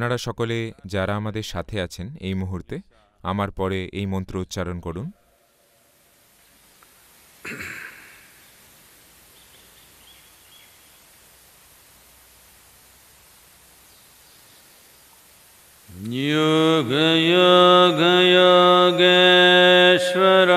আপনারা সকলে যারা আমাদের সাথে আছেন এই মুহূর্তে আমার পরে এই মন্ত্র উচ্চারণ করুন নিয়োগ যোগ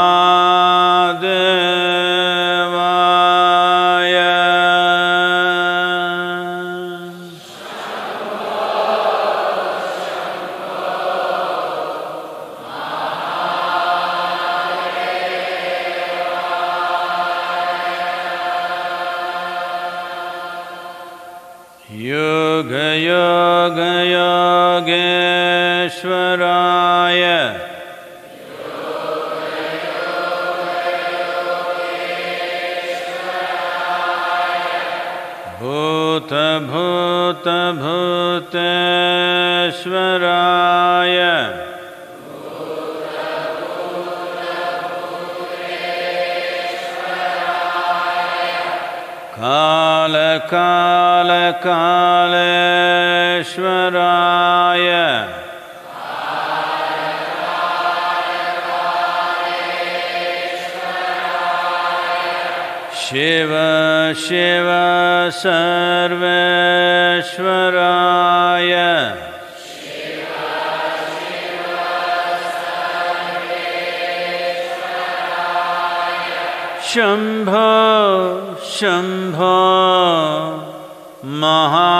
शिव शिव सर्वेश्वराय शंभ शंभ महा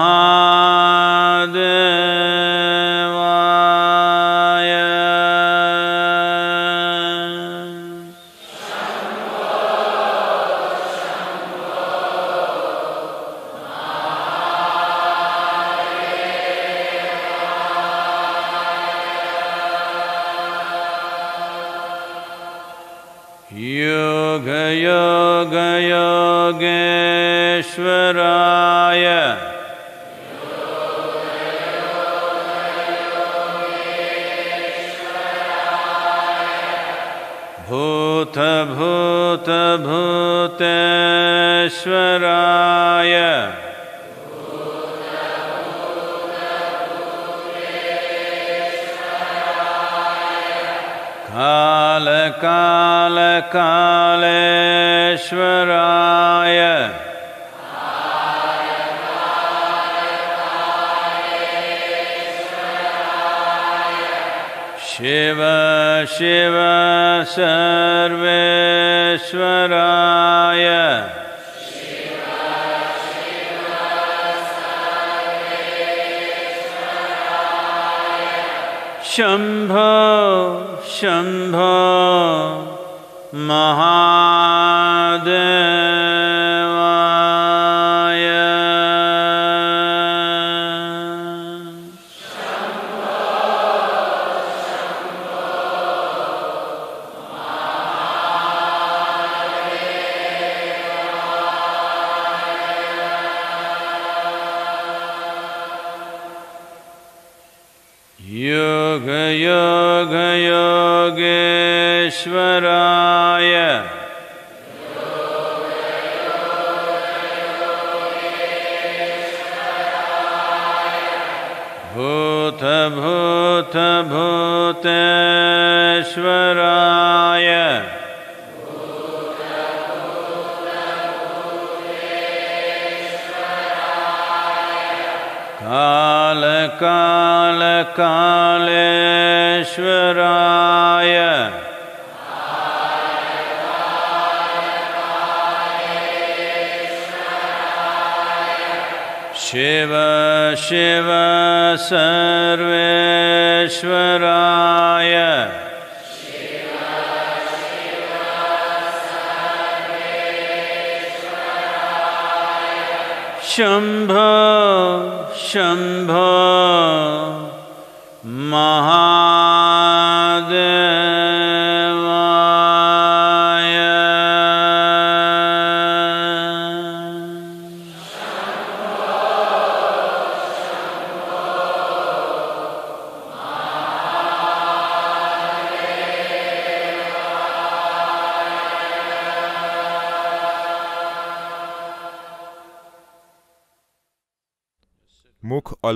ईश्वराय कालकालकालेश्वराय शिव शिव सर्वेश्वराय शम्भ शम्भ महा काल काल कालेश्वराय शिव शिव सर्वेश्वराय शंभ Shambho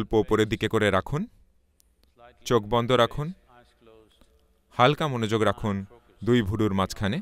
অল্প ওপরের দিকে করে রাখুন চোখ বন্ধ রাখুন হালকা মনোযোগ রাখুন দুই ভুরুর মাঝখানে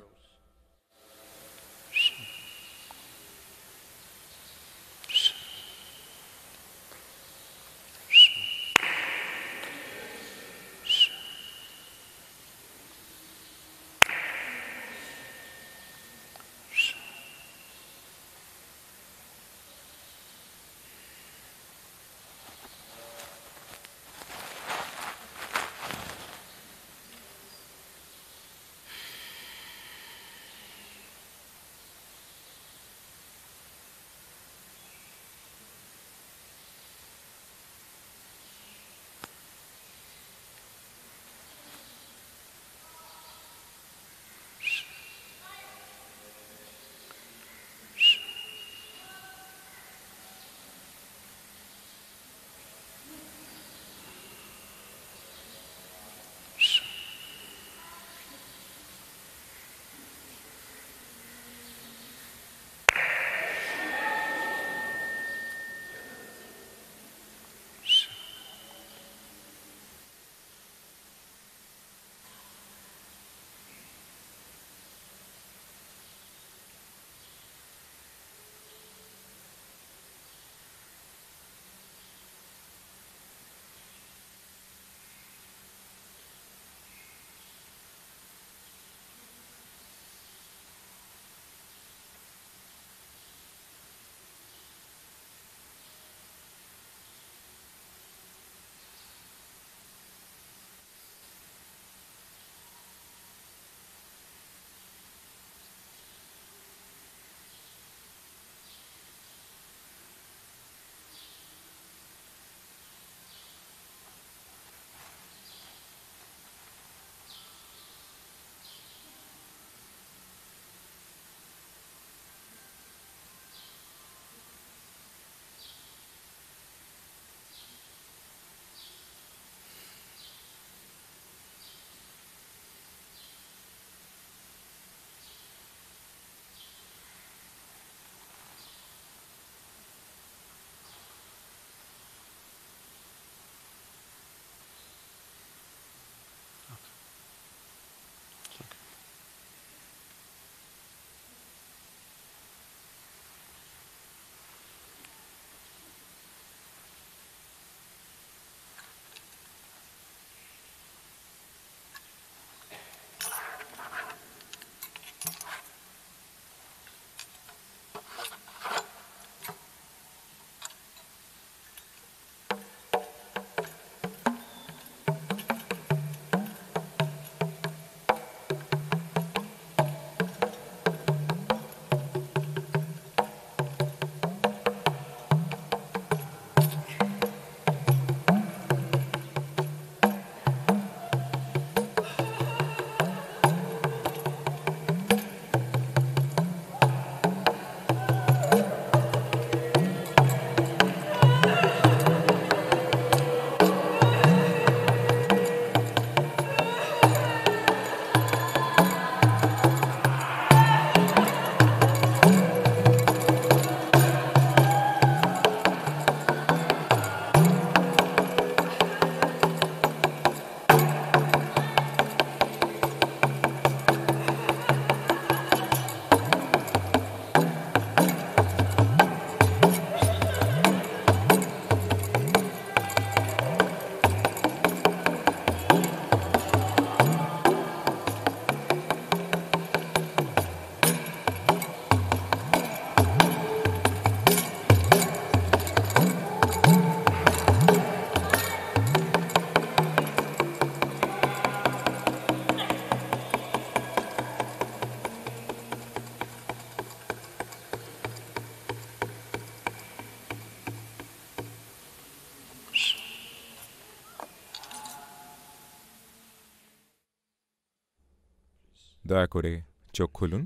দয়া করে চোখ খুলুন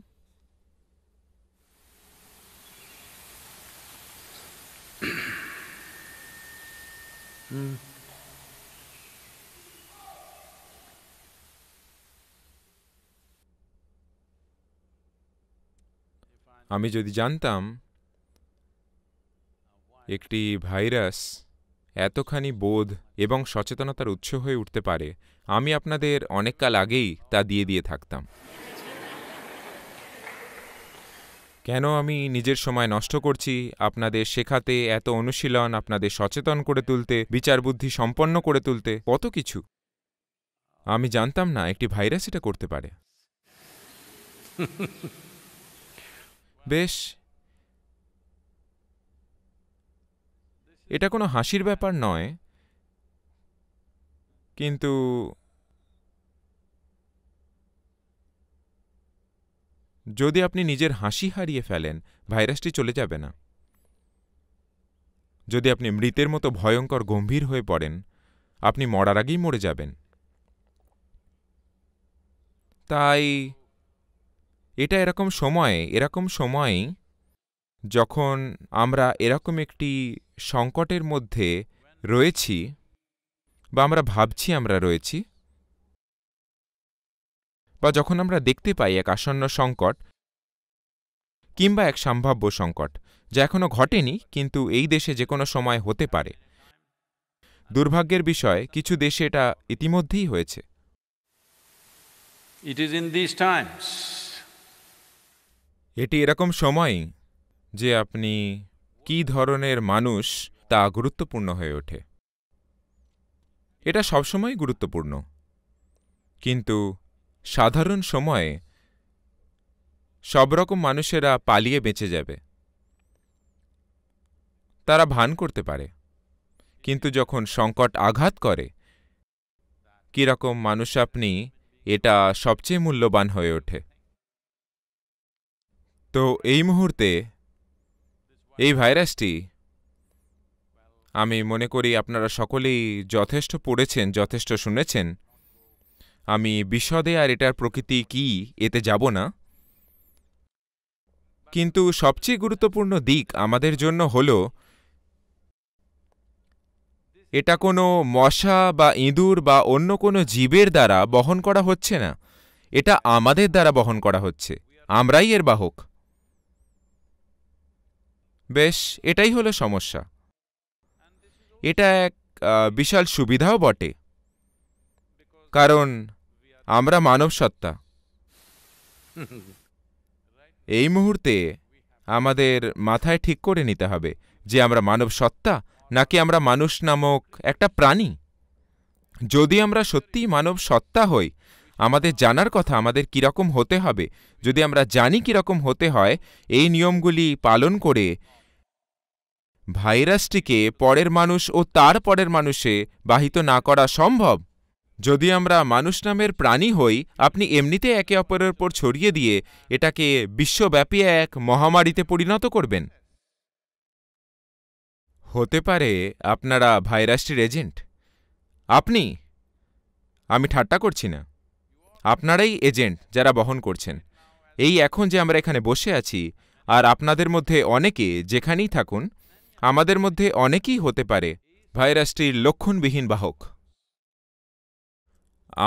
আমি যদি জানতাম একটি ভাইরাস এতখানি বোধ এবং সচেতনতার উৎস হয়ে উঠতে পারে আমি আপনাদের অনেক কাল আগেই তা দিয়ে দিয়ে থাকতাম কেন আমি নিজের সময় নষ্ট করছি আপনাদের শেখাতে এত অনুশীলন আপনাদের সচেতন করে তুলতে বিচারবুদ্ধি সম্পন্ন করে তুলতে কত কিছু আমি জানতাম না একটি ভাইরাস এটা করতে পারে বেশ এটা কোনো হাসির ব্যাপার নয় কিন্তু যদি আপনি নিজের হাসি হারিয়ে ফেলেন ভাইরাসটি চলে যাবে না যদি আপনি মৃতের মতো ভয়ঙ্কর গম্ভীর হয়ে পড়েন আপনি মরার আগেই মরে যাবেন তাই এটা এরকম সময়ে এরকম সময়েই যখন আমরা এরকম একটি সংকটের মধ্যে রয়েছি বা আমরা ভাবছি আমরা রয়েছি বা যখন আমরা দেখতে পাই এক আসন্ন সংকট কিংবা এক সম্ভাব্য সংকট যা এখনও ঘটেনি কিন্তু এই দেশে যে কোনো সময় হতে পারে দুর্ভাগ্যের বিষয় কিছু দেশে এটা ইতিমধ্যেই হয়েছে এটি এরকম সময়ই যে আপনি কি ধরনের মানুষ তা গুরুত্বপূর্ণ হয়ে ওঠে এটা সবসময় গুরুত্বপূর্ণ কিন্তু সাধারণ সময়ে সব রকম মানুষেরা পালিয়ে বেঁচে যাবে তারা ভান করতে পারে কিন্তু যখন সংকট আঘাত করে কীরকম মানুষ আপনি এটা সবচেয়ে মূল্যবান হয়ে ওঠে তো এই মুহূর্তে এই ভাইরাসটি আমি মনে করি আপনারা সকলেই যথেষ্ট পড়েছেন যথেষ্ট শুনেছেন আমি বিশদে আর এটার প্রকৃতি কি এতে যাব না কিন্তু সবচেয়ে গুরুত্বপূর্ণ দিক আমাদের জন্য হল এটা কোনো মশা বা ইঁদুর বা অন্য কোনো জীবের দ্বারা বহন করা হচ্ছে না এটা আমাদের দ্বারা বহন করা হচ্ছে আমরাই এর বাহক বেশ এটাই হলো সমস্যা এটা এক বিশাল সুবিধাও বটে কারণ আমরা মানব সত্তা এই মুহূর্তে আমাদের মাথায় ঠিক করে নিতে হবে যে আমরা মানব সত্তা নাকি আমরা মানুষ নামক একটা প্রাণী যদি আমরা সত্যি মানব সত্তা হই আমাদের জানার কথা আমাদের কীরকম হতে হবে যদি আমরা জানি কীরকম হতে হয় এই নিয়মগুলি পালন করে ভাইরাসটিকে পরের মানুষ ও তার পরের মানুষে বাহিত না করা সম্ভব যদি আমরা মানুষ নামের প্রাণী হই আপনি এমনিতে একে অপরের ওপর ছড়িয়ে দিয়ে এটাকে বিশ্বব্যাপী এক মহামারীতে পরিণত করবেন হতে পারে আপনারা ভাইরাসটির এজেন্ট আপনি আমি ঠাট্টা করছি না আপনারাই এজেন্ট যারা বহন করছেন এই এখন যে আমরা এখানে বসে আছি আর আপনাদের মধ্যে অনেকে যেখানেই থাকুন আমাদের মধ্যে অনেকেই হতে পারে ভাইরাসটির লক্ষণবিহীন বাহক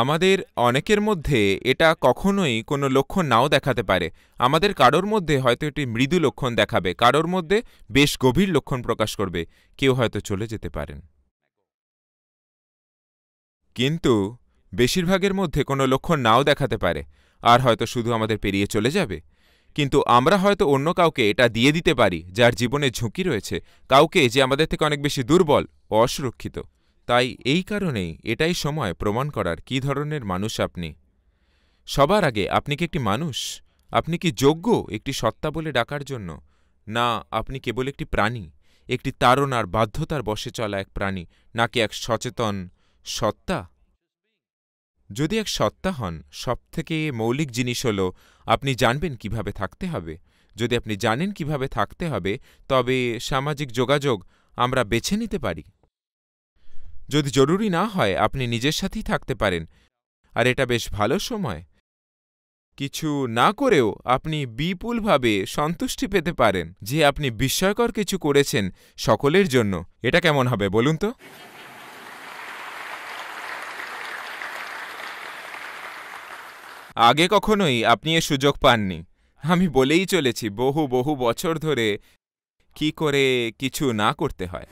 আমাদের অনেকের মধ্যে এটা কখনোই কোনো লক্ষণ নাও দেখাতে পারে আমাদের কারোর মধ্যে হয়তো এটি মৃদু লক্ষণ দেখাবে কারোর মধ্যে বেশ গভীর লক্ষণ প্রকাশ করবে কেউ হয়তো চলে যেতে পারেন কিন্তু বেশিরভাগের মধ্যে কোনো লক্ষণ নাও দেখাতে পারে আর হয়তো শুধু আমাদের পেরিয়ে চলে যাবে কিন্তু আমরা হয়তো অন্য কাউকে এটা দিয়ে দিতে পারি যার জীবনে ঝুঁকি রয়েছে কাউকে যে আমাদের থেকে অনেক বেশি দুর্বল ও অসুরক্ষিত তাই এই কারণেই এটাই সময় প্রমাণ করার কি ধরনের মানুষ আপনি সবার আগে আপনি কি একটি মানুষ আপনি কি যোগ্য একটি সত্তা বলে ডাকার জন্য না আপনি কেবল একটি প্রাণী একটি তারণার বাধ্যতার বসে চলা এক প্রাণী নাকি এক সচেতন সত্তা যদি এক সত্তা হন সবথেকে মৌলিক জিনিস হল আপনি জানবেন কিভাবে থাকতে হবে যদি আপনি জানেন কিভাবে থাকতে হবে তবে সামাজিক যোগাযোগ আমরা বেছে নিতে পারি যদি জরুরি না হয় আপনি নিজের সাথেই থাকতে পারেন আর এটা বেশ ভালো সময় কিছু না করেও আপনি বিপুলভাবে সন্তুষ্টি পেতে পারেন যে আপনি বিস্ময়কর কিছু করেছেন সকলের জন্য এটা কেমন হবে বলুন তো আগে কখনোই আপনি এ সুযোগ পাননি আমি বলেই চলেছি বহু বহু বছর ধরে কি করে কিছু না করতে হয়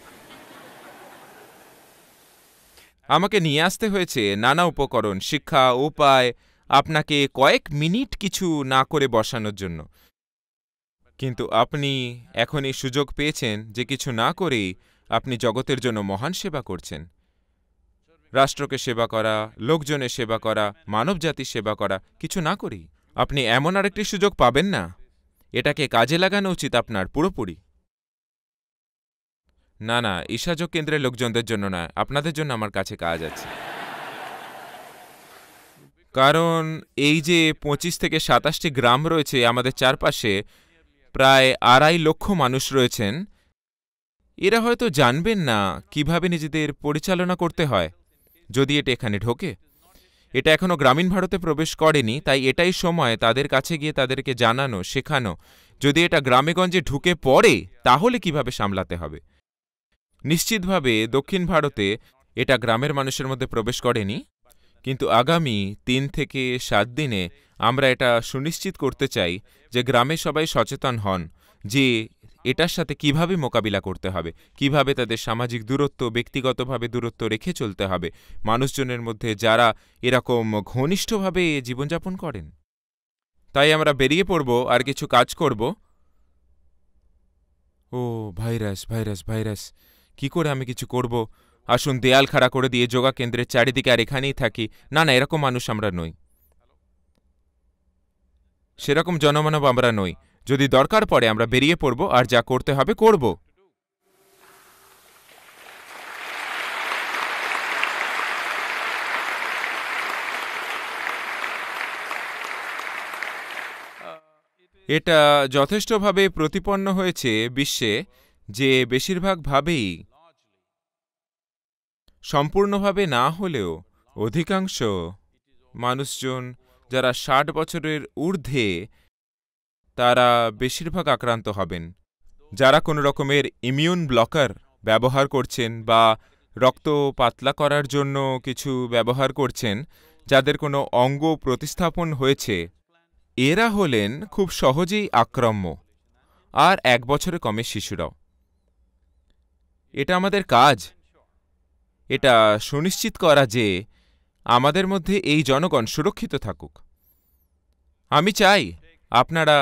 আমাকে নিয়ে আসতে হয়েছে নানা উপকরণ শিক্ষা উপায় আপনাকে কয়েক মিনিট কিছু না করে বসানোর জন্য কিন্তু আপনি এখন এই সুযোগ পেয়েছেন যে কিছু না করেই আপনি জগতের জন্য মহান সেবা করছেন রাষ্ট্রকে সেবা করা লোকজনের সেবা করা মানবজাতির সেবা করা কিছু না করি আপনি এমন আরেকটি সুযোগ পাবেন না এটাকে কাজে লাগানো উচিত আপনার পুরোপুরি না না ঈশাযোগ কেন্দ্রের লোকজনদের জন্য না আপনাদের জন্য আমার কাছে কাজ আছে কারণ এই যে পঁচিশ থেকে সাতাশটি গ্রাম রয়েছে আমাদের চারপাশে প্রায় আড়াই লক্ষ মানুষ রয়েছেন এরা হয়তো জানবেন না কিভাবে নিজেদের পরিচালনা করতে হয় যদি এটা এখানে ঢোকে এটা এখনও গ্রামীণ ভারতে প্রবেশ করেনি তাই এটাই সময় তাদের কাছে গিয়ে তাদেরকে জানানো শেখানো যদি এটা গ্রামেগঞ্জে ঢুকে পড়ে তাহলে কিভাবে সামলাতে হবে নিশ্চিতভাবে দক্ষিণ ভারতে এটা গ্রামের মানুষের মধ্যে প্রবেশ করেনি কিন্তু আগামী তিন থেকে সাত দিনে আমরা এটা সুনিশ্চিত করতে চাই যে গ্রামে সবাই সচেতন হন যে এটার সাথে কিভাবে মোকাবিলা করতে হবে কিভাবে তাদের সামাজিক দূরত্ব ব্যক্তিগতভাবে দূরত্ব রেখে চলতে হবে মানুষজনের মধ্যে যারা এরকম ঘনিষ্ঠভাবে জীবনযাপন করেন তাই আমরা বেরিয়ে পড়ব আর কিছু কাজ করব ও ভাইরাস ভাইরাস ভাইরাস কি করে আমি কিছু করব আসুন দেয়াল খাড়া করে দিয়ে যোগা কেন্দ্রের চারিদিকে আর এখানেই থাকি না না এরকম মানুষ আমরা নই সেরকম জনমানব আমরা নই যদি দরকার পড়ে আমরা বেরিয়ে পড়ব আর যা করতে হবে করব এটা যথেষ্টভাবে প্রতিপন্ন হয়েছে বিশ্বে যে বেশিরভাগভাবেই সম্পূর্ণভাবে না হলেও অধিকাংশ মানুষজন যারা ষাট বছরের ঊর্ধ্বে তারা বেশিরভাগ আক্রান্ত হবেন যারা কোনো রকমের ইমিউন ব্লকার ব্যবহার করছেন বা রক্ত পাতলা করার জন্য কিছু ব্যবহার করছেন যাদের কোনো অঙ্গ প্রতিস্থাপন হয়েছে এরা হলেন খুব সহজেই আক্রম্য আর এক বছরে কমে শিশুরাও এটা আমাদের কাজ এটা সুনিশ্চিত করা যে আমাদের মধ্যে এই জনগণ সুরক্ষিত থাকুক আমি চাই আপনারা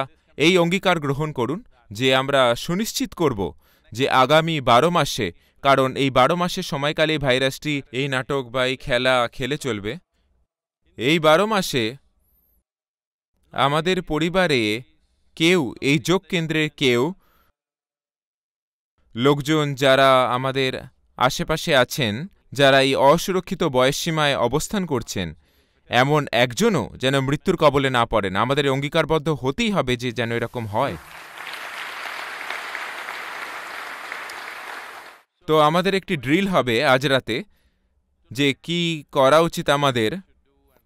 এই অঙ্গীকার গ্রহণ করুন যে আমরা সুনিশ্চিত করব যে আগামী বারো মাসে কারণ এই বারো মাসের সময়কালে ভাইরাসটি এই নাটক বা এই খেলা খেলে চলবে এই বারো মাসে আমাদের পরিবারে কেউ এই যোগ কেন্দ্রের কেউ লোকজন যারা আমাদের আশেপাশে আছেন যারা এই অসুরক্ষিত বয়সসীমায় অবস্থান করছেন এমন একজনও যেন মৃত্যুর কবলে না পড়েন আমাদের অঙ্গীকারবদ্ধ হতেই হবে যে যেন এরকম হয় তো আমাদের একটি ড্রিল হবে আজ রাতে যে কি করা উচিত আমাদের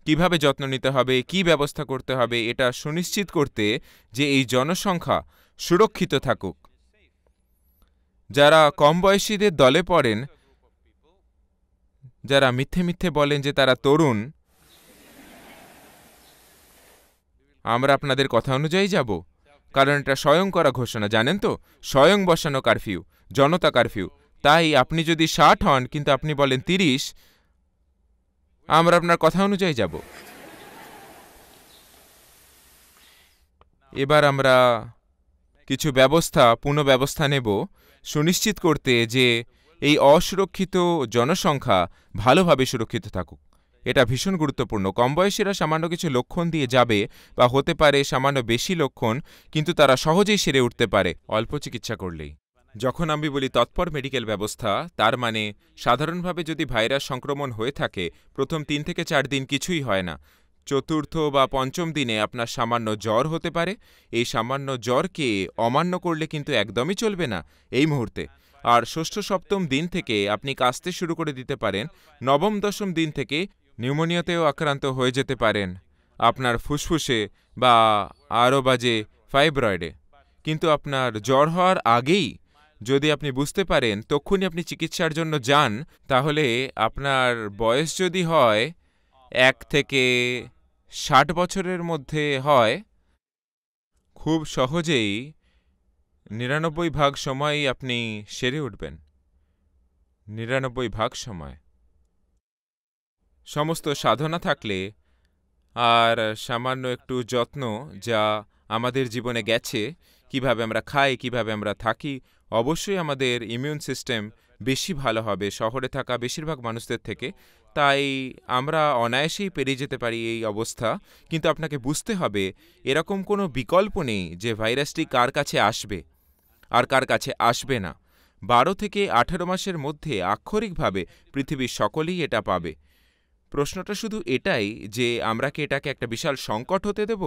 কিভাবে যত্ন নিতে হবে কি ব্যবস্থা করতে হবে এটা সুনিশ্চিত করতে যে এই জনসংখ্যা সুরক্ষিত থাকুক যারা কম বয়সীদের দলে পড়েন যারা মিথ্যে মিথ্যে বলেন যে তারা তরুণ আমরা আপনাদের কথা অনুযায়ী যাব কারণ এটা স্বয়ং করা ঘোষণা জানেন তো স্বয়ং বসানো কারফিউ জনতা কারফিউ তাই আপনি যদি ষাট হন কিন্তু আপনি বলেন তিরিশ আমরা আপনার কথা অনুযায়ী যাব এবার আমরা কিছু ব্যবস্থা পুনঃব্যবস্থা নেব সুনিশ্চিত করতে যে এই অসুরক্ষিত জনসংখ্যা ভালোভাবে সুরক্ষিত থাকুক এটা ভীষণ গুরুত্বপূর্ণ কম বয়সীরা সামান্য কিছু লক্ষণ দিয়ে যাবে বা হতে পারে সামান্য বেশি লক্ষণ কিন্তু তারা সহজেই সেরে উঠতে পারে অল্প চিকিৎসা করলেই যখন আমি বলি তৎপর মেডিকেল ব্যবস্থা তার মানে সাধারণভাবে যদি ভাইরাস সংক্রমণ হয়ে থাকে প্রথম তিন থেকে চার দিন কিছুই হয় না চতুর্থ বা পঞ্চম দিনে আপনার সামান্য জ্বর হতে পারে এই সামান্য জ্বরকে অমান্য করলে কিন্তু একদমই চলবে না এই মুহূর্তে আর ষষ্ঠ সপ্তম দিন থেকে আপনি কাস্তে শুরু করে দিতে পারেন নবম দশম দিন থেকে নিউমোনিয়াতেও আক্রান্ত হয়ে যেতে পারেন আপনার ফুসফুসে বা আরও বাজে ফাইব্রয়েডে কিন্তু আপনার জ্বর হওয়ার আগেই যদি আপনি বুঝতে পারেন তক্ষুনি আপনি চিকিৎসার জন্য যান তাহলে আপনার বয়স যদি হয় এক থেকে ষাট বছরের মধ্যে হয় খুব সহজেই নিরানব্বই ভাগ সময়ই আপনি সেরে উঠবেন নিরানব্বই ভাগ সময় সমস্ত সাধনা থাকলে আর সামান্য একটু যত্ন যা আমাদের জীবনে গেছে কিভাবে আমরা খাই কিভাবে আমরা থাকি অবশ্যই আমাদের ইমিউন সিস্টেম বেশি ভালো হবে শহরে থাকা বেশিরভাগ মানুষদের থেকে তাই আমরা অনায়াসেই পেরিয়ে যেতে পারি এই অবস্থা কিন্তু আপনাকে বুঝতে হবে এরকম কোনো বিকল্প নেই যে ভাইরাসটি কার কাছে আসবে আর কার কাছে আসবে না বারো থেকে আঠেরো মাসের মধ্যে আক্ষরিকভাবে পৃথিবীর সকলেই এটা পাবে প্রশ্নটা শুধু এটাই যে আমরা কি এটাকে একটা বিশাল সংকট হতে দেব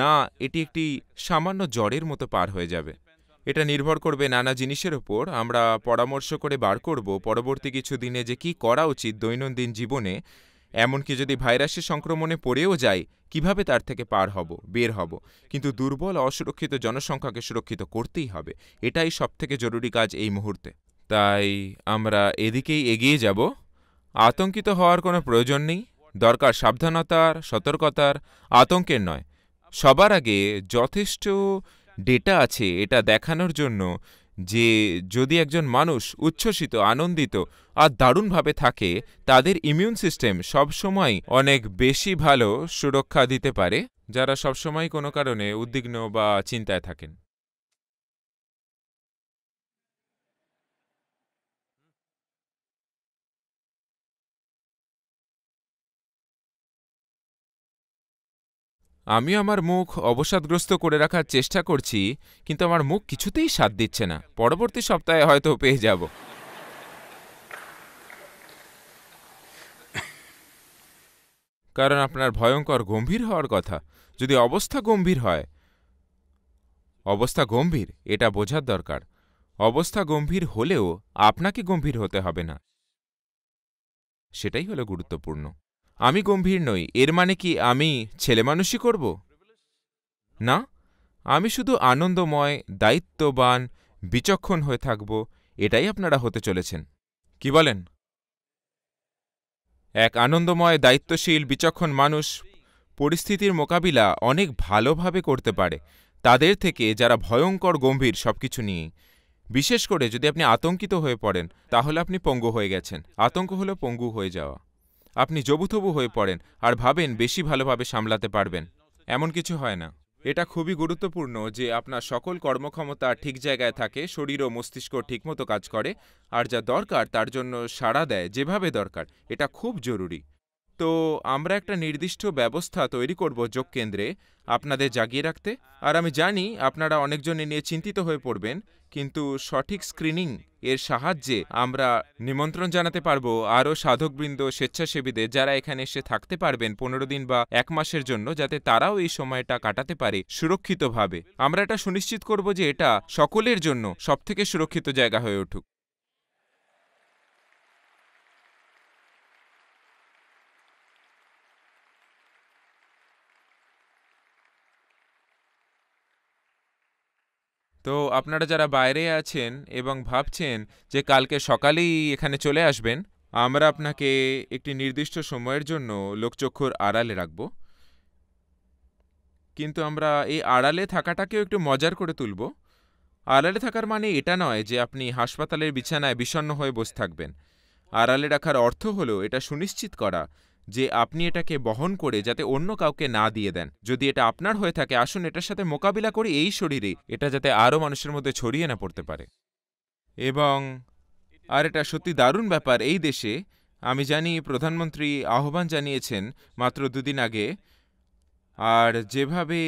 না এটি একটি সামান্য জ্বরের মতো পার হয়ে যাবে এটা নির্ভর করবে নানা জিনিসের ওপর আমরা পরামর্শ করে বার করব পরবর্তী কিছু দিনে যে কি করা উচিত দৈনন্দিন জীবনে এমনকি যদি ভাইরাসের সংক্রমণে পড়েও যায় কিভাবে তার থেকে পার হব বের হব কিন্তু দুর্বল অসুরক্ষিত জনসংখ্যাকে সুরক্ষিত করতেই হবে এটাই সবথেকে জরুরি কাজ এই মুহূর্তে তাই আমরা এদিকেই এগিয়ে যাব আতঙ্কিত হওয়ার কোনো প্রয়োজন নেই দরকার সাবধানতার সতর্কতার আতঙ্কের নয় সবার আগে যথেষ্ট ডেটা আছে এটা দেখানোর জন্য যে যদি একজন মানুষ উচ্ছ্বসিত আনন্দিত আর দারুণভাবে থাকে তাদের ইমিউন সিস্টেম সবসময় অনেক বেশি ভালো সুরক্ষা দিতে পারে যারা সবসময় কোনো কারণে উদ্বিগ্ন বা চিন্তায় থাকেন আমি আমার মুখ অবসাদগ্রস্ত করে রাখার চেষ্টা করছি কিন্তু আমার মুখ কিছুতেই স্বাদ দিচ্ছে না পরবর্তী সপ্তাহে হয়তো পেয়ে যাব কারণ আপনার ভয়ঙ্কর গম্ভীর হওয়ার কথা যদি অবস্থা গম্ভীর হয় অবস্থা গম্ভীর এটা বোঝার দরকার অবস্থা গম্ভীর হলেও আপনাকে গম্ভীর হতে হবে না সেটাই হলো গুরুত্বপূর্ণ আমি গম্ভীর নই এর মানে কি আমি ছেলেমানুষই করব না আমি শুধু আনন্দময় দায়িত্ববান বিচক্ষণ হয়ে থাকব এটাই আপনারা হতে চলেছেন কি বলেন এক আনন্দময় দায়িত্বশীল বিচক্ষণ মানুষ পরিস্থিতির মোকাবিলা অনেক ভালোভাবে করতে পারে তাদের থেকে যারা ভয়ঙ্কর গম্ভীর সবকিছু নিয়ে বিশেষ করে যদি আপনি আতঙ্কিত হয়ে পড়েন তাহলে আপনি পঙ্গু হয়ে গেছেন আতঙ্ক হলো পঙ্গু হয়ে যাওয়া আপনি জবুথবু হয়ে পড়েন আর ভাবেন বেশি ভালোভাবে সামলাতে পারবেন এমন কিছু হয় না এটা খুবই গুরুত্বপূর্ণ যে আপনার সকল কর্মক্ষমতা ঠিক জায়গায় থাকে শরীর ও মস্তিষ্ক ঠিকমতো কাজ করে আর যা দরকার তার জন্য সাড়া দেয় যেভাবে দরকার এটা খুব জরুরি তো আমরা একটা নির্দিষ্ট ব্যবস্থা তৈরি করব যোগ কেন্দ্রে আপনাদের জাগিয়ে রাখতে আর আমি জানি আপনারা অনেকজন নিয়ে চিন্তিত হয়ে পড়বেন কিন্তু সঠিক স্ক্রিনিং এর সাহায্যে আমরা নিমন্ত্রণ জানাতে পারব আরও সাধকবৃন্দ স্বেচ্ছাসেবীদের যারা এখানে এসে থাকতে পারবেন পনেরো দিন বা এক মাসের জন্য যাতে তারাও এই সময়টা কাটাতে পারে সুরক্ষিতভাবে আমরা এটা সুনিশ্চিত করব যে এটা সকলের জন্য সবথেকে সুরক্ষিত জায়গা হয়ে উঠুক তো আপনারা যারা বাইরে আছেন এবং ভাবছেন যে কালকে সকালেই এখানে চলে আসবেন আমরা আপনাকে একটি নির্দিষ্ট সময়ের জন্য লোকচক্ষুর আড়ালে রাখব কিন্তু আমরা এই আড়ালে থাকাটাকেও একটু মজার করে তুলব আড়ালে থাকার মানে এটা নয় যে আপনি হাসপাতালের বিছানায় বিষণ্ন হয়ে বসে থাকবেন আড়ালে রাখার অর্থ হলো এটা সুনিশ্চিত করা যে আপনি এটাকে বহন করে যাতে অন্য কাউকে না দিয়ে দেন যদি এটা আপনার হয়ে থাকে আসুন এটার সাথে মোকাবিলা করি এই শরীরে এটা যাতে আরও মানুষের মধ্যে ছড়িয়ে না পড়তে পারে এবং আর এটা সত্যি দারুণ ব্যাপার এই দেশে আমি জানি প্রধানমন্ত্রী আহ্বান জানিয়েছেন মাত্র দুদিন আগে আর যেভাবে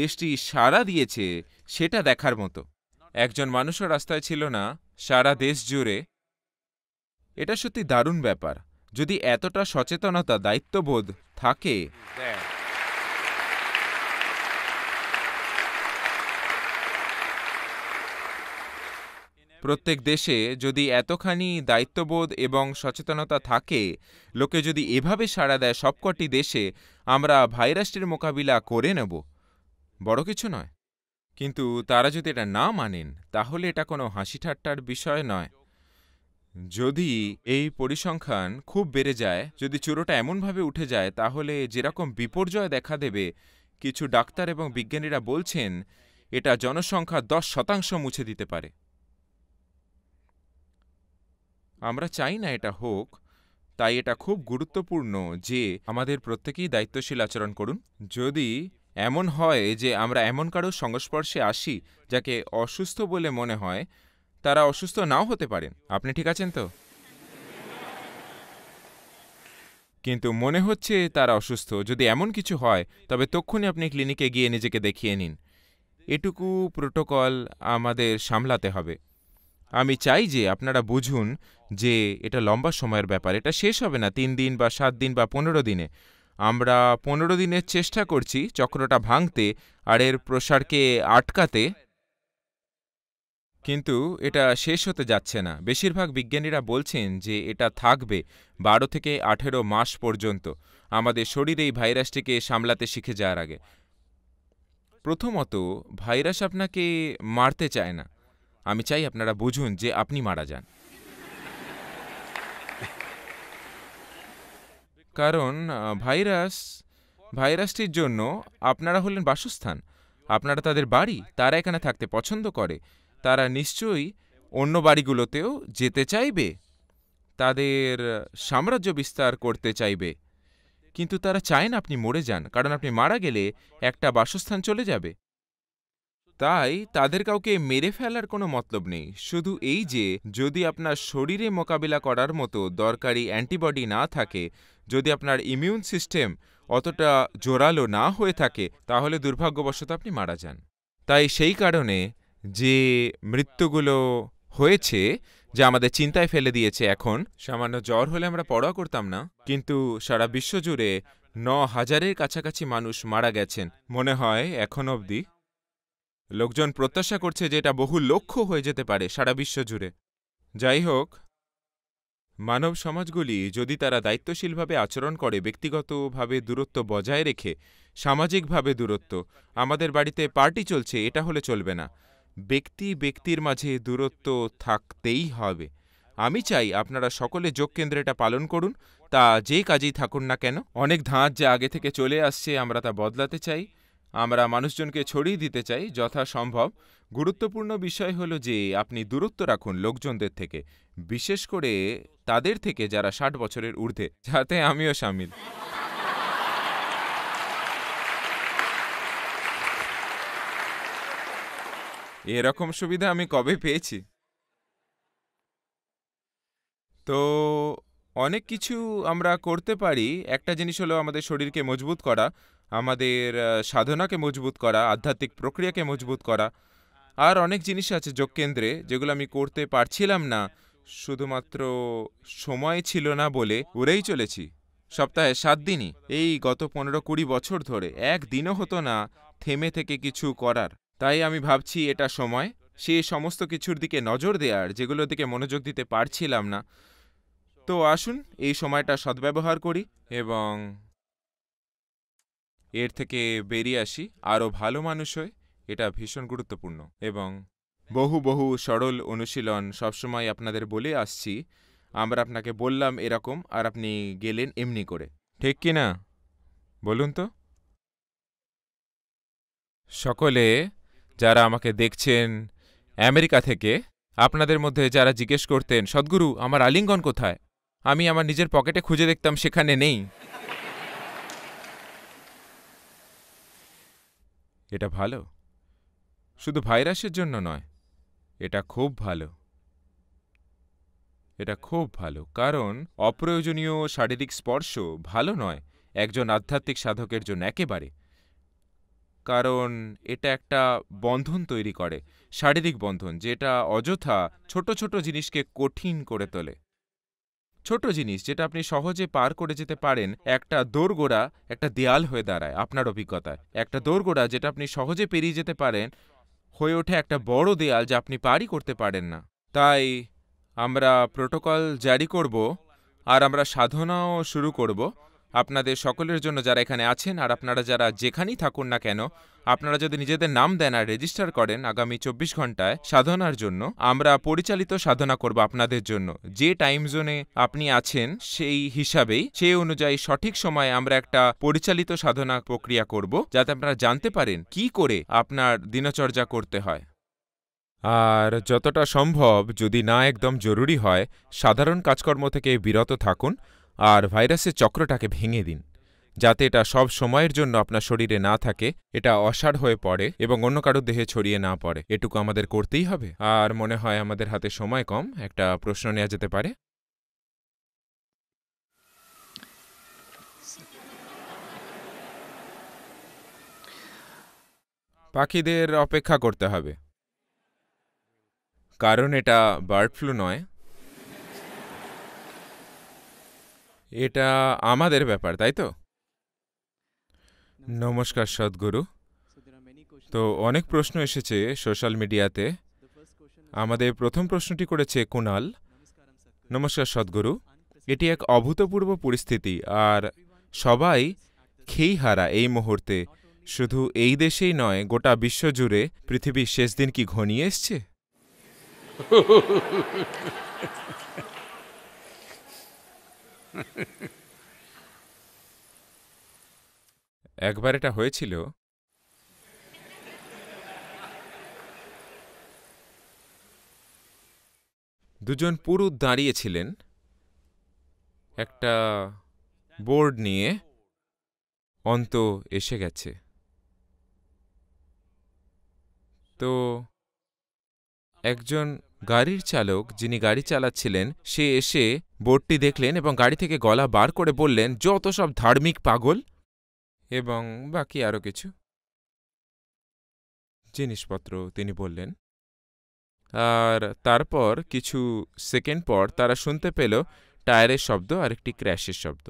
দেশটি সাড়া দিয়েছে সেটা দেখার মতো একজন মানুষও রাস্তায় ছিল না সারা দেশ জুড়ে এটা সত্যি দারুণ ব্যাপার যদি এতটা সচেতনতা দায়িত্ববোধ থাকে প্রত্যেক দেশে যদি এতখানি দায়িত্ববোধ এবং সচেতনতা থাকে লোকে যদি এভাবে সাড়া দেয় সবকটি দেশে আমরা ভাইরাসটির মোকাবিলা করে নেব বড় কিছু নয় কিন্তু তারা যদি এটা না মানেন তাহলে এটা কোনো হাসি ঠাট্টার বিষয় নয় যদি এই পরিসংখ্যান খুব বেড়ে যায় যদি চুরোটা এমনভাবে উঠে যায় তাহলে যেরকম বিপর্যয় দেখা দেবে কিছু ডাক্তার এবং বিজ্ঞানীরা বলছেন এটা জনসংখ্যা দশ শতাংশ মুছে দিতে পারে আমরা চাই না এটা হোক তাই এটা খুব গুরুত্বপূর্ণ যে আমাদের প্রত্যেকেই দায়িত্বশীল আচরণ করুন যদি এমন হয় যে আমরা এমন কারো সংস্পর্শে আসি যাকে অসুস্থ বলে মনে হয় তারা অসুস্থ নাও হতে পারেন আপনি ঠিক আছেন তো কিন্তু মনে হচ্ছে তারা অসুস্থ যদি এমন কিছু হয় তবে তক্ষণই আপনি ক্লিনিকে গিয়ে নিজেকে দেখিয়ে নিন এটুকু প্রোটোকল আমাদের সামলাতে হবে আমি চাই যে আপনারা বুঝুন যে এটা লম্বা সময়ের ব্যাপার এটা শেষ হবে না তিন দিন বা সাত দিন বা পনেরো দিনে আমরা পনেরো দিনের চেষ্টা করছি চক্রটা ভাঙতে আর এর প্রসারকে আটকাতে কিন্তু এটা শেষ হতে যাচ্ছে না বেশিরভাগ বিজ্ঞানীরা বলছেন যে এটা থাকবে বারো থেকে আঠেরো মাস পর্যন্ত আমাদের শরীর এই ভাইরাসটিকে সামলাতে শিখে যাওয়ার আগে প্রথমত ভাইরাস আপনাকে মারতে চায় না আমি চাই আপনারা বুঝুন যে আপনি মারা যান কারণ ভাইরাস ভাইরাসটির জন্য আপনারা হলেন বাসস্থান আপনারা তাদের বাড়ি তারা এখানে থাকতে পছন্দ করে তারা নিশ্চয়ই অন্য বাড়িগুলোতেও যেতে চাইবে তাদের সাম্রাজ্য বিস্তার করতে চাইবে কিন্তু তারা চায় না আপনি মরে যান কারণ আপনি মারা গেলে একটা বাসস্থান চলে যাবে তাই তাদের কাউকে মেরে ফেলার কোনো মতলব নেই শুধু এই যে যদি আপনার শরীরে মোকাবিলা করার মতো দরকারি অ্যান্টিবডি না থাকে যদি আপনার ইমিউন সিস্টেম অতটা জোরালো না হয়ে থাকে তাহলে দুর্ভাগ্যবশত আপনি মারা যান তাই সেই কারণে যে মৃত্যুগুলো হয়েছে যা আমাদের চিন্তায় ফেলে দিয়েছে এখন সামান্য জ্বর হলে আমরা পড়া করতাম না কিন্তু সারা বিশ্বজুড়ে ন হাজারের কাছাকাছি মানুষ মারা গেছেন মনে হয় এখন অবধি লোকজন প্রত্যাশা করছে যে এটা বহু লক্ষ্য হয়ে যেতে পারে সারা বিশ্বজুড়ে যাই হোক মানব সমাজগুলি যদি তারা দায়িত্বশীলভাবে আচরণ করে ব্যক্তিগতভাবে দূরত্ব বজায় রেখে সামাজিকভাবে দূরত্ব আমাদের বাড়িতে পার্টি চলছে এটা হলে চলবে না ব্যক্তি ব্যক্তির মাঝে দূরত্ব থাকতেই হবে আমি চাই আপনারা সকলে কেন্দ্রে এটা পালন করুন তা যে কাজেই থাকুন না কেন অনেক ধাঁচ যে আগে থেকে চলে আসছে আমরা তা বদলাতে চাই আমরা মানুষজনকে ছড়িয়ে দিতে চাই যথাসম্ভব গুরুত্বপূর্ণ বিষয় হলো যে আপনি দূরত্ব রাখুন লোকজনদের থেকে বিশেষ করে তাদের থেকে যারা ষাট বছরের ঊর্ধ্বে যাতে আমিও সামিল এরকম সুবিধা আমি কবে পেয়েছি তো অনেক কিছু আমরা করতে পারি একটা জিনিস হলো আমাদের শরীরকে মজবুত করা আমাদের সাধনাকে মজবুত করা আধ্যাত্মিক প্রক্রিয়াকে মজবুত করা আর অনেক জিনিস আছে যোগকেন্দ্রে যেগুলো আমি করতে পারছিলাম না শুধুমাত্র সময় ছিল না বলে উড়েই চলেছি সপ্তাহে সাত দিনই এই গত পনেরো কুড়ি বছর ধরে একদিনও হতো না থেমে থেকে কিছু করার তাই আমি ভাবছি এটা সময় সে সমস্ত কিছুর দিকে নজর দেওয়ার যেগুলোর দিকে মনোযোগ দিতে পারছিলাম না তো আসুন এই সময়টা সদ্ব্যবহার করি এবং এর থেকে বেরিয়ে আসি আরও ভালো মানুষ হয় এটা ভীষণ গুরুত্বপূর্ণ এবং বহু বহু সরল অনুশীলন সবসময় আপনাদের বলে আসছি আমরা আপনাকে বললাম এরকম আর আপনি গেলেন এমনি করে ঠিক কি না বলুন তো সকলে যারা আমাকে দেখছেন আমেরিকা থেকে আপনাদের মধ্যে যারা জিজ্ঞেস করতেন সদ্গুরু আমার আলিঙ্গন কোথায় আমি আমার নিজের পকেটে খুঁজে দেখতাম সেখানে নেই এটা ভালো শুধু ভাইরাসের জন্য নয় এটা খুব ভালো এটা খুব ভালো কারণ অপ্রয়োজনীয় শারীরিক স্পর্শ ভালো নয় একজন আধ্যাত্মিক সাধকের জন্য একেবারে কারণ এটা একটা বন্ধন তৈরি করে শারীরিক বন্ধন যেটা অযথা ছোট ছোট জিনিসকে কঠিন করে তোলে ছোট জিনিস যেটা আপনি সহজে পার করে যেতে পারেন একটা দোরগোড়া একটা দেয়াল হয়ে দাঁড়ায় আপনার অভিজ্ঞতায় একটা দোরগোড়া যেটা আপনি সহজে পেরিয়ে যেতে পারেন হয়ে ওঠে একটা বড় দেয়াল যা আপনি পারই করতে পারেন না তাই আমরা প্রোটোকল জারি করব আর আমরা সাধনাও শুরু করব আপনাদের সকলের জন্য যারা এখানে আছেন আর আপনারা যারা যেখানেই থাকুন না কেন আপনারা যদি নিজেদের নাম দেন আর রেজিস্টার করেন আগামী চব্বিশ ঘন্টায় সাধনার জন্য আমরা পরিচালিত সাধনা করব আপনাদের জন্য যে টাইম জোনে আপনি আছেন সেই হিসাবেই সেই অনুযায়ী সঠিক সময়ে আমরা একটা পরিচালিত সাধনা প্রক্রিয়া করব যাতে আপনারা জানতে পারেন কি করে আপনার দিনচর্যা করতে হয় আর যতটা সম্ভব যদি না একদম জরুরি হয় সাধারণ কাজকর্ম থেকে বিরত থাকুন আর ভাইরাসের চক্রটাকে ভেঙে দিন যাতে এটা সব সময়ের জন্য আপনার শরীরে না থাকে এটা অসাড় হয়ে পড়ে এবং অন্য কারোর দেহে ছড়িয়ে না পড়ে এটুকু আমাদের করতেই হবে আর মনে হয় আমাদের হাতে সময় কম একটা প্রশ্ন নেওয়া যেতে পারে পাখিদের অপেক্ষা করতে হবে কারণ এটা বার্ড ফ্লু নয় এটা আমাদের ব্যাপার তাই তো নমস্কার সদ্গুরু তো অনেক প্রশ্ন এসেছে সোশ্যাল মিডিয়াতে আমাদের প্রথম প্রশ্নটি করেছে কুনাল নমস্কার সদ্গুরু এটি এক অভূতপূর্ব পরিস্থিতি আর সবাই খেই হারা এই মুহূর্তে শুধু এই দেশেই নয় গোটা বিশ্ব জুড়ে পৃথিবীর শেষ দিন কি ঘনিয়ে এসছে একবার এটা হয়েছিল দুজন পুরুষ দাঁড়িয়েছিলেন একটা বোর্ড নিয়ে অন্ত এসে গেছে তো একজন গাড়ির চালক যিনি গাড়ি চালাচ্ছিলেন সে এসে বোর্ডটি দেখলেন এবং গাড়ি থেকে গলা বার করে বললেন যত সব ধার্মিক পাগল এবং বাকি আরও কিছু জিনিসপত্র তিনি বললেন আর তারপর কিছু সেকেন্ড পর তারা শুনতে পেল টায়ারের শব্দ আর একটি ক্র্যাশের শব্দ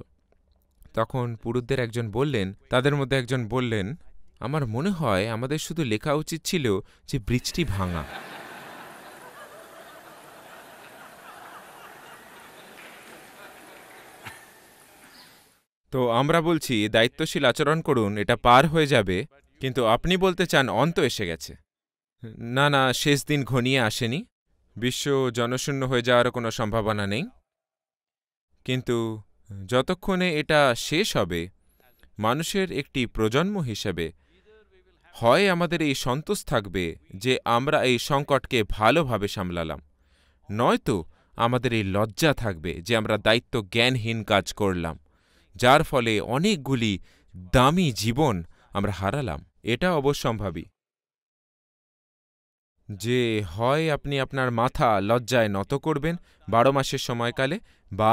তখন পুরুষদের একজন বললেন তাদের মধ্যে একজন বললেন আমার মনে হয় আমাদের শুধু লেখা উচিত ছিল যে ব্রিজটি ভাঙা তো আমরা বলছি দায়িত্বশীল আচরণ করুন এটা পার হয়ে যাবে কিন্তু আপনি বলতে চান অন্ত এসে গেছে না না শেষ দিন ঘনিয়ে আসেনি বিশ্ব জনশূন্য হয়ে যাওয়ার কোনো সম্ভাবনা নেই কিন্তু যতক্ষণে এটা শেষ হবে মানুষের একটি প্রজন্ম হিসেবে হয় আমাদের এই সন্তোষ থাকবে যে আমরা এই সংকটকে ভালোভাবে সামলালাম নয়তো আমাদের এই লজ্জা থাকবে যে আমরা দায়িত্ব জ্ঞানহীন কাজ করলাম যার ফলে অনেকগুলি দামি জীবন আমরা হারালাম এটা অবশ্যম্ভাবী যে হয় আপনি আপনার মাথা লজ্জায় নত করবেন বারো মাসের সময়কালে বা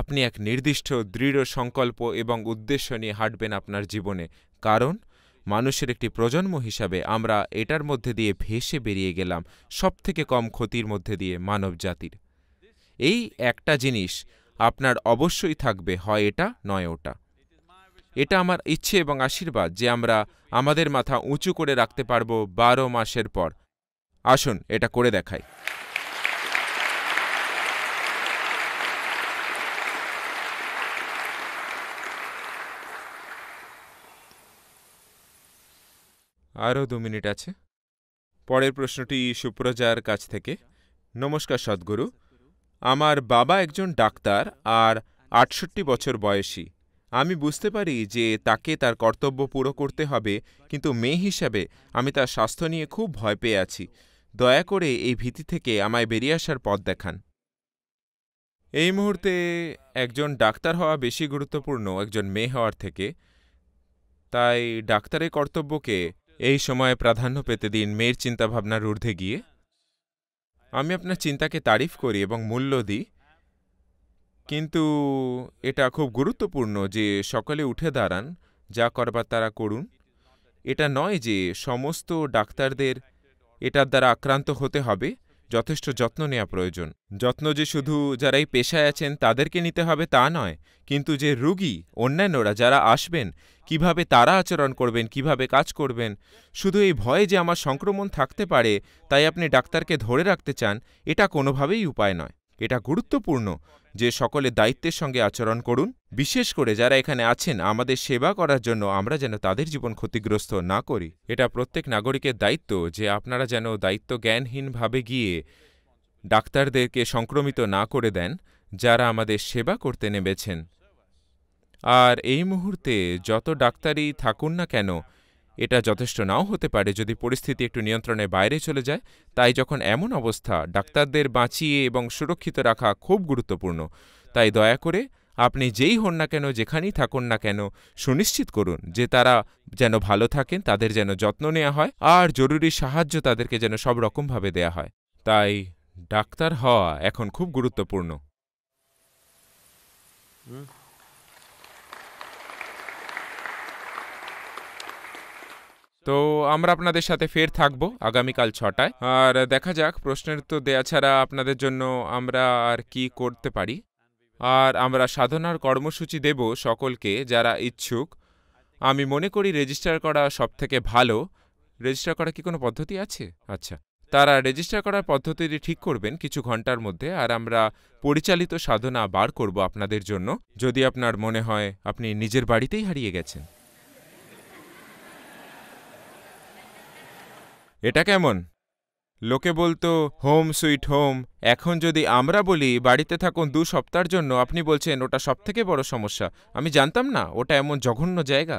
আপনি এক নির্দিষ্ট দৃঢ় সংকল্প এবং উদ্দেশ্য নিয়ে হাঁটবেন আপনার জীবনে কারণ মানুষের একটি প্রজন্ম হিসাবে আমরা এটার মধ্যে দিয়ে ভেসে বেরিয়ে গেলাম সবথেকে কম ক্ষতির মধ্যে দিয়ে মানব জাতির এই একটা জিনিস আপনার অবশ্যই থাকবে হয় এটা নয় ওটা এটা আমার ইচ্ছে এবং আশীর্বাদ যে আমরা আমাদের মাথা উঁচু করে রাখতে পারবো বারো মাসের পর আসুন এটা করে দেখাই আরও দু মিনিট আছে পরের প্রশ্নটি সুপ্রজার কাছ থেকে নমস্কার সদ্গুরু আমার বাবা একজন ডাক্তার আর আটষট্টি বছর বয়সী আমি বুঝতে পারি যে তাকে তার কর্তব্য পুরো করতে হবে কিন্তু মেয়ে হিসাবে আমি তার স্বাস্থ্য নিয়ে খুব ভয় পেয়ে আছি দয়া করে এই ভীতি থেকে আমায় বেরিয়ে আসার পথ দেখান এই মুহূর্তে একজন ডাক্তার হওয়া বেশি গুরুত্বপূর্ণ একজন মেয়ে হওয়ার থেকে তাই ডাক্তারের কর্তব্যকে এই সময়ে প্রাধান্য পেতে দিন মেয়ের চিন্তাভাবনার ঊর্ধ্বে গিয়ে আমি আপনার চিন্তাকে তারিফ করি এবং মূল্য দিই কিন্তু এটা খুব গুরুত্বপূর্ণ যে সকলে উঠে দাঁড়ান যা করবার তারা করুন এটা নয় যে সমস্ত ডাক্তারদের এটার দ্বারা আক্রান্ত হতে হবে যথেষ্ট যত্ন নেওয়া প্রয়োজন যত্ন যে শুধু যারা এই পেশায় আছেন তাদেরকে নিতে হবে তা নয় কিন্তু যে রুগী অন্যান্যরা যারা আসবেন কিভাবে তারা আচরণ করবেন কিভাবে কাজ করবেন শুধু এই ভয়ে যে আমার সংক্রমণ থাকতে পারে তাই আপনি ডাক্তারকে ধরে রাখতে চান এটা কোনোভাবেই উপায় নয় এটা গুরুত্বপূর্ণ যে সকলে দায়িত্বের সঙ্গে আচরণ করুন বিশেষ করে যারা এখানে আছেন আমাদের সেবা করার জন্য আমরা যেন তাদের জীবন ক্ষতিগ্রস্ত না করি এটা প্রত্যেক নাগরিকের দায়িত্ব যে আপনারা যেন দায়িত্ব জ্ঞানহীনভাবে গিয়ে ডাক্তারদেরকে সংক্রমিত না করে দেন যারা আমাদের সেবা করতে নেমেছেন আর এই মুহূর্তে যত ডাক্তারই থাকুন না কেন এটা যথেষ্ট নাও হতে পারে যদি পরিস্থিতি একটু নিয়ন্ত্রণের বাইরে চলে যায় তাই যখন এমন অবস্থা ডাক্তারদের বাঁচিয়ে এবং সুরক্ষিত রাখা খুব গুরুত্বপূর্ণ তাই দয়া করে আপনি যেই হন না কেন যেখানেই থাকুন না কেন সুনিশ্চিত করুন যে তারা যেন ভালো থাকেন তাদের যেন যত্ন নেওয়া হয় আর জরুরি সাহায্য তাদেরকে যেন সব রকমভাবে দেয়া হয় তাই ডাক্তার হওয়া এখন খুব গুরুত্বপূর্ণ তো আমরা আপনাদের সাথে ফের থাকবো আগামীকাল ছটায় আর দেখা যাক প্রশ্নের উত্তর দেয়া ছাড়া আপনাদের জন্য আমরা আর কি করতে পারি আর আমরা সাধনার কর্মসূচি দেব সকলকে যারা ইচ্ছুক আমি মনে করি রেজিস্টার করা সবথেকে ভালো রেজিস্টার করা কি কোনো পদ্ধতি আছে আচ্ছা তারা রেজিস্টার করার পদ্ধতিটি ঠিক করবেন কিছু ঘন্টার মধ্যে আর আমরা পরিচালিত সাধনা বার করব আপনাদের জন্য যদি আপনার মনে হয় আপনি নিজের বাড়িতেই হারিয়ে গেছেন এটা কেমন লোকে বলতো হোম সুইট হোম এখন যদি আমরা বলি বাড়িতে থাকুন দু সপ্তাহের জন্য আপনি বলছেন ওটা সবথেকে বড় সমস্যা আমি জানতাম না ওটা এমন জঘন্য জায়গা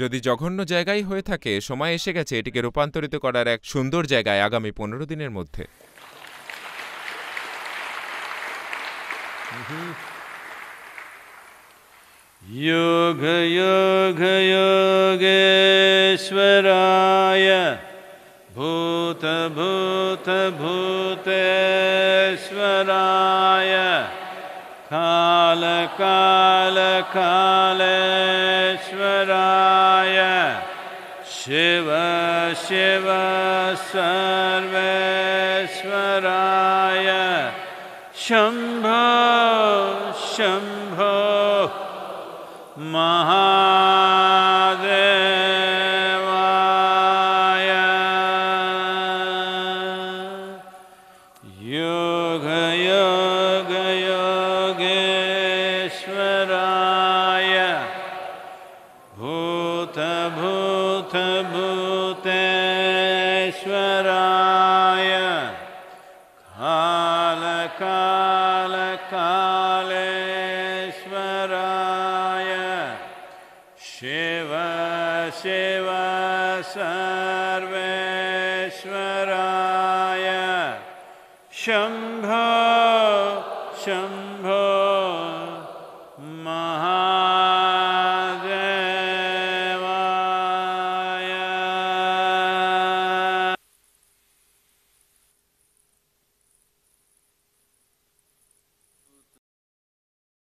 যদি জঘন্য জায়গায় হয়ে থাকে সময় এসে গেছে এটিকে রূপান্তরিত করার এক সুন্দর জায়গায় আগামী পনেরো দিনের মধ্যে योग योग योगेश्वराय भूत भूत भूतेश्वराय काल काल कालेश्वराय शिव शिव सर्वे Sarveshwar.